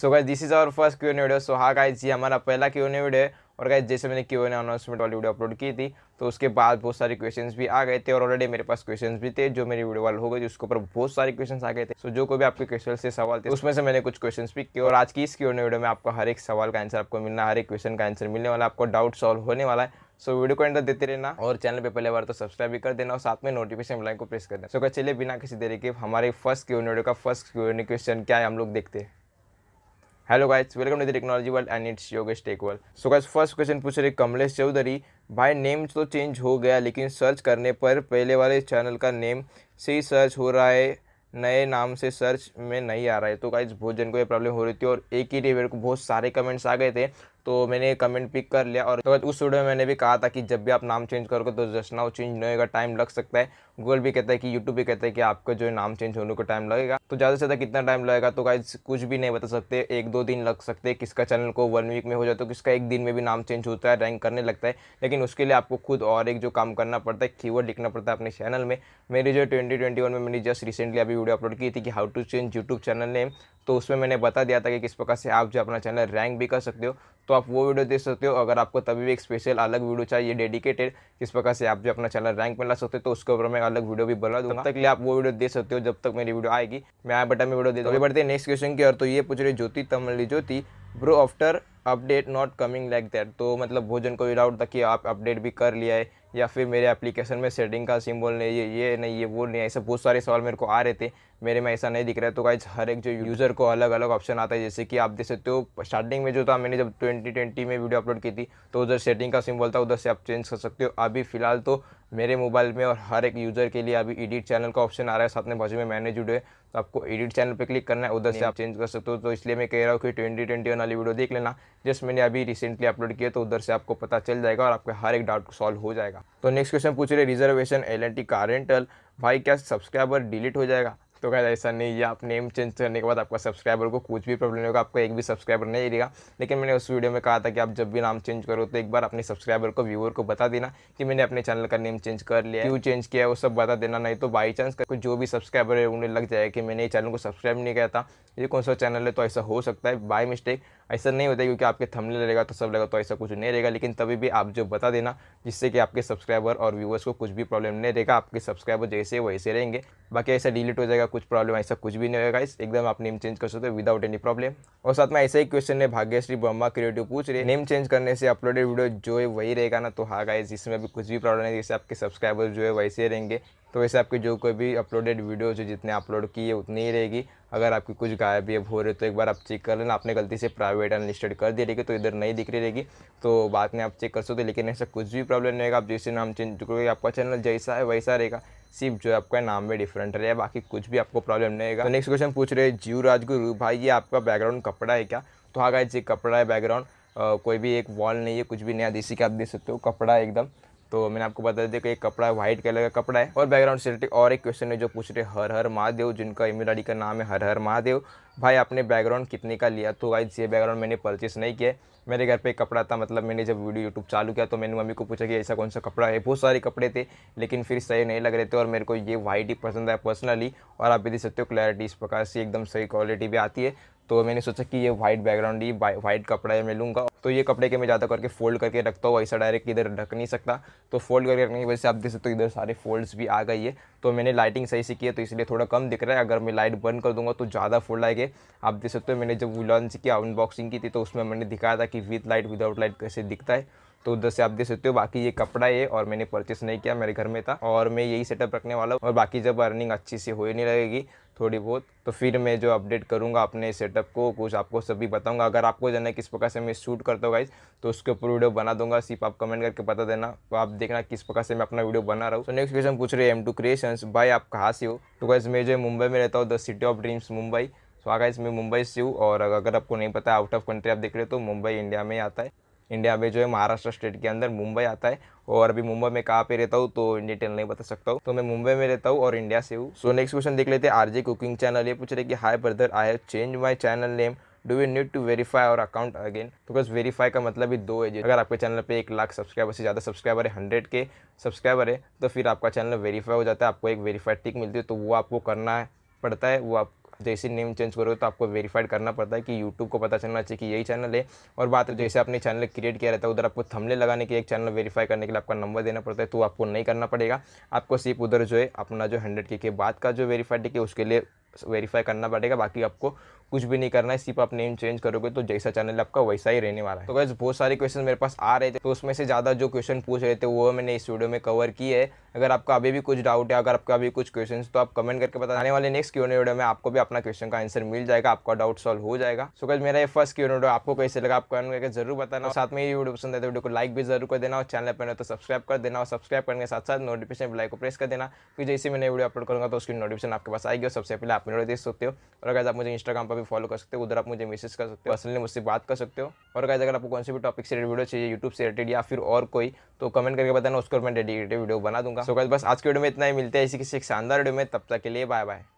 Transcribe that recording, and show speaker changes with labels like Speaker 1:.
Speaker 1: so guys this is our first Q N video so हाँ guys ये हमारा पहला क्यू एन वीडियो है और गाइज जैसे मैंने क्यू एन अनाउंसमेंट वाली वीडियो अपलोड की थी तो उसके बाद बहुत सारे क्वेश्चंस भी आ गए थे और ऑलरेडी मेरे पास क्वेश्चंस भी थे जो मेरी वीडियो वाल हो गई उसके ऊपर बहुत सारे क्वेश्चंस आ गए थे सो जो कोई भी आपके क्वेश्चन से सवाल थे उसमें से मैंने कुछ क्वेश्चन भी किए और आज की इस क्यू वीडियो में आपको हर एक सवाल का आंसर आपको मिलना हर एक क्वेश्चन का आंसर मिलने वाला आपको डाउट सॉल्व होने वाला है सो वीडियो को एंटर देते रहना और चैनल पे पहले बार तो सब्सक्राइब भी कर देना और साथ में नोटिफिकेशन बेल को प्रेस कर देना सो चलिए बिना किसी देरी के हमारे फर्स्ट क्यू वीडियो का फर्स्ट क्यू क्वेश्चन क्या है हम लोग देखते हैं hello guys welcome to the technology world and it's Yogesh world so guys first question पूछ रहे कमलेश चौधरी भाई नेम तो चेंज हो गया लेकिन सर्च करने पर पहले वाले चैनल का नेम से ही सर्च हो रहा है नए नाम से सर्च में नहीं आ रहा है तो गाइज बहुत जन को ये प्रॉब्लम हो रही थी और एक ही डे मेरे को बहुत सारे कमेंट्स आ गए थे तो मैंने कमेंट पिक कर लिया और तो उस वीडियो में मैंने भी कहा था कि जब भी आप नाम चेंज करोगे तो जस्ट नाउ चेंज नहीं होगा टाइम लग सकता है गूगल भी कहता है कि यूट्यूब भी कहता है कि आपका जो नाम चेंज होने का टाइम लगेगा तो ज़्यादा से ज़्यादा कितना टाइम लगेगा तो गाइज कुछ भी नहीं बता सकते एक दो दिन लग सकते किसका चैनल को वन वीक में हो जाता तो है किसका एक दिन में भी नाम चेंज होता है रैंक करने लगता है लेकिन उसके लिए आपको खुद और एक जो काम करना पड़ता है की लिखना पड़ता है अपने चैनल में मेरी जो ट्वेंटी में मैंने जस्ट रिसेंटली अभी वीडियो अपलोड की थी कि how to change YouTube channel name तो उसमें मैंने बता दिया था कि किस प्रकार से आप जो अपना चैनल रैंक भी कर सकते हो तो आप वो वीडियो देख सकते हो अगर आपको तभी भी एक स्पेशल अलग वीडियो चाहिए डेडिकेटेड किस प्रकार से आप जो अपना चैनल रैंक में ला सकते हो तो उसके ऊपर मैं अलग वीडियो भी बना दूँगा तब तक लिए आप वो वीडियो देख सकते हो जब तक मेरी वीडियो आएगी मैं आई बटन में वीडियो देता हूँ बढ़ते नेक्स्ट क्वेश्चन की और तो ये पूछ रहे ज्योति तमली Jyoti bro after update not coming like that तो मतलब भोजन को विदाउट तक कि आप अपडेट भी कर लिया है या फिर मेरे एप्लीकेशन में सेटिंग का सिम्बल नहीं ये ये नहीं ये वो नहीं ऐसे बहुत सारे सवाल मेरे को आ रहे थे मेरे में ऐसा नहीं दिख रहा है तो गाइज हर एक जो यूज़र को अलग अलग ऑप्शन आता है जैसे कि आप देख सकते हो स्टार्टिंग में जो था मैंने जब 2020 में वीडियो अपलोड की थी तो उधर सेटिंग का सिंबल था उधर से आप चेंज कर सकते हो अभी फिलहाल तो मेरे मोबाइल में और हर एक यूज़र के लिए अभी एडिट चैनल का ऑप्शन आ रहा है साथ में बाजू में मैंने जुड़े तो आपको एडिट चैनल पे क्लिक करना है उधर से आप चेंज कर सकते हो तो इसलिए मैं कह रहा हूँ कि ट्वेंटी ट्वेंटी वाली वीडियो देख लेना जस्ट मैंने अभी रिसेंटली अपलोड किया तो उधर से आपको पता चल जाएगा और आपके हर एक डाउट सॉल्व हो जाएगा तो नेक्स्ट क्वेश्चन पूछ रहे रिजर्वेशन एल एन टी कारेंटल भाई क्या सब्सक्राइबर डिलीट हो जाएगा तो क्या ऐसा नहीं है आप नेम चेंज करने के बाद आपका सब्सक्राइबर को कुछ भी प्रॉब्लम होगा आपका एक भी सब्सक्राइबर नहीं रहेगा लेकिन मैंने उस वीडियो में कहा था कि आप जब भी नाम चेंज करो तो एक बार अपने सब्सक्राइबर को व्यूअर को बता देना कि मैंने अपने चैनल का नेम चेंज कर लिया क्यों चेंज किया है वो सब बता देना नहीं तो बाई चांस करके जो भी सब्सक्राइबर है उन्हें लग जाएगा कि मैंने ये चैनल को सब्सक्राइब नहीं किया था ये कौन सा चैनल है तो ऐसा हो सकता है बाई मिस्टेक ऐसा नहीं होता क्योंकि आपके थमले रहेगा तो सब लगा तो ऐसा कुछ नहीं रहेगा लेकिन तभी भी आप जो बता देना जिससे कि आपके सब्सक्राइबर और व्यूवर्स को कुछ भी प्रॉब्लम नहीं रहेगा आपके सब्सक्राइबर जैसे वैसे रहेंगे बाकी ऐसा डिलीट हो जाएगा कुछ प्रॉब्लम ऐसा कुछ भी नहीं होगा इस एकदम आप नेम चेंज कर सकते हो विदाउट एनी प्रॉब्लम और साथ में ऐसा ही क्वेश्चन है भाग्यश्री ब्रह्मा क्रिएटिव पूछ रहे नेम चेंज करने से अपलोडेड वीडियो जो है वही रहेगा ना तो हाँ गाइज इसमें भी कुछ भी प्रॉब्लम नहीं जैसे आपके सब्सक्राइबर जो है वैसे रहेंगे तो वैसे आपकी जो कोई भी अपलोडेड वीडियो जो जितने अपलोड किए उतनी ही रहेगी अगर आपकी कुछ गायब हो रही है तो एक बार आप चेक कर लेना आपने गलती से प्राइवेट अनलिस्टेड कर दिया रहेगी तो इधर नहीं दिख रही रहेगी तो बाद में आप चेक कर सकते हो लेकिन ऐसा कुछ भी प्रॉब्लम नहीं रहेगा आप जैसे नाम चेंज करोगे आपका चैनल जैसा है वैसा रहेगा सिर्फ जो आपका नाम में डिफरेंट रहेगा बाकी कुछ भी आपको प्रॉब्लम नहीं रहेगा नेक्स्ट तो क्वेश्चन पूछ रहे जीव राजगुरु भाई ये आपका बैकग्राउंड कपड़ा है क्या तो हाँ गाइज जी कपड़ा है बैकग्राउंड कोई भी एक वॉल नहीं है कुछ भी नया देसी के आप देख सकते हो कपड़ा एकदम तो मैंने आपको बता दिया कि एक कपड़ा व्हाइट कलर का कपड़ा है और बैकग्राउंड से रिलेटेड और एक क्वेश्चन है जो पूछ रहे हर हर महादेव जिनका ईमेल आई का नाम है हर हर महादेव भाई आपने बैकग्राउंड कितने का लिया तो गाइज ये बैकग्राउंड मैंने परचेस नहीं किया मेरे घर पे कपड़ा था मतलब मैंने जब वीडियो यूट्यूब चालू किया तो मैंने मम्मी को पूछा कि ऐसा कौन सा कपड़ा है बहुत सारे कपड़े थे लेकिन फिर सही नहीं लग रहे थे और मेरे को ये वाइट ही पसंद आया पर्सनली और आप भी देख सकते हो क्लैरिटी इस प्रकार से एकदम सही क्वालिटी भी आती है तो मैंने सोचा कि ये वाइट बैकग्राउंड ही वाइट कपड़ा है मैं लूँगा तो ये कपड़े के मैं ज़्यादा करके फोल्ड करके रखता हूँ ऐसा डायरेक्ट इधर ढक नहीं सकता तो फोल्ड करके रखने की वजह से आप देख सकते हो इधर सारे फोल्ड्स भी आ गई है तो मैंने लाइटिंग सही से की है तो इसलिए थोड़ा कम दिख रहा है अगर मैं लाइट बंद कर दूंगा तो ज़्यादा फोल्ड आएंगे आप देख सकते हो मैंने जब लॉन्च किया अनबॉक्सिंग की थी तो उसमें मैंने दिखाया था कि विद लाइट विदाउट लाइट कैसे दिखता है तो उधर से आप दे सकते हो बाकी ये कपड़ा है और मैंने परचेस नहीं किया मेरे घर में था और मैं यही सेटअप रखने वाला हूँ और बाकी जब अर्निंग अच्छी सी हो ही नहीं रहेगी थोड़ी बहुत तो फिर मैं जो अपडेट करूँगा अपने सेटअप को कुछ आपको सभी बताऊँगा अगर आपको जाना किस प्रकार से मैं शूट करता हूँ गाइज तो उसके ऊपर वीडियो बना दूंगा सिर्फ आप कमेंट करके बता देना तो आप देखना किस प्रकार से मैं अपना वीडियो बना रहा हूँ नेक्स्ट क्वेश्चन पूछ रहे एम टू क्रिएशन भाई आप कहाँ से हो तो गाइज मैं जो मुंबई में रहता हूँ the city of dreams Mumbai so आगा हाँ मैं मुंबई से हूँ और अगर आपको नहीं पता आउट ऑफ कंट्री आप देख रहे हो तो मुंबई इंडिया में आता है इंडिया में जो है महाराष्ट्र स्टेट के अंदर मुंबई आता है और अभी मुंबई में कहाँ पे रहता हूँ तो इन डिटेल नहीं बता सकता हूँ तो मैं मुंबई में रहता हूँ और इंडिया से हूँ सो नेक्स्ट क्वेश्चन देख लेते हैं आरजे कुकिंग चैनल ये पूछ रहे कि hi brother I have change my channel name do you need to verify और अकाउंट अगेन बिकॉज वेरीफाई का मतलब ही दो है अगर आपके चैनल पे एक लाख सब्सक्राइबर से ज़्यादा सब्सक्राइबर है हंड्रेड के सब्सक्राइबर है तो फिर आपका चैनल वेरीफाई हो जाता है आपको एक वेरीफाइड टिक मिलती है तो वो आपको करना है पड़ता है वो आप जैसे नेम चेंज करोगे तो आपको वेरीफाइड करना पड़ता है कि यूट्यूब को पता चलना चाहिए कि यही चैनल है और बात जैसे आपने चैनल क्रिएट किया रहता है उधर आपको थमले लगाने के एक चैनल वेरीफाई करने के लिए आपका नंबर देना पड़ता है तो आपको नहीं करना पड़ेगा आपको सिर्फ उधर जो है अपना जो हंड्रेड के बाद का जो वेरीफाइड है उसके लिए वेरीफाई करना पड़ेगा बाकी आपको कुछ भी नहीं करना है सिर्फ आप नेम चेंज करोगे तो जैसा चैनल आपका वैसा ही रहने वाला है तो गैस बहुत सारे क्वेश्चन मेरे पास आ रहे थे तो उसमें से ज़्यादा जो क्वेश्चन पूछ रहे थे वो मैंने इस वीडियो में कवर की है अगर आपका अभी भी कुछ डाउट है अगर आपका अभी कुछ क्वेश्चन तो आप कमेंट करके बताने वाले नेक्स्ट क्यों वीडियो में आपको भी अपना क्वेश्चन का आंसर मिल जाएगा आपका डाउट सॉल्व हो जाएगा सो गैस मेरा ये फर्स्ट क्यों वीडियो आपको कैसे लगा आप कमेंट करके जरूर बताना साथ में ये वीडियो पसंद है तो वीडियो को लाइक भी जरूर कर देना और चैनल पर तो सब्सक्राइब कर देना और सब्सक्राइब करने के साथ साथ नोटिफिकेशन लाइक को प्रेस कर देना फिर जैसे मैं वीडियो अपलोड करूँगा तो उसकी नोटिफिकेशन आपके पास आएगी और सबसे पहले आप मेरे देख सकते हो और अगर आप मुझे इंस्टाग्राम पर भी फॉलो कर सकते हो उधर आप मुझे मैसेज कर सकते हो पर्सनली मुझसे बात कर सकते हो और गाइज अगर आपको कौन से भी टॉपिक से रिलेटेड वीडियो चाहिए यूट्यूब से रिलेटेड या फिर और कोई तो कमेंट करके बताना उसको मैं डेडिकेटेड वीडियो बना दूंगा सो so, बस आज के वीडियो में इतना ही मिलता है इसी किसी एक शानदार वीडियो में तब तक के लिए बाय बाय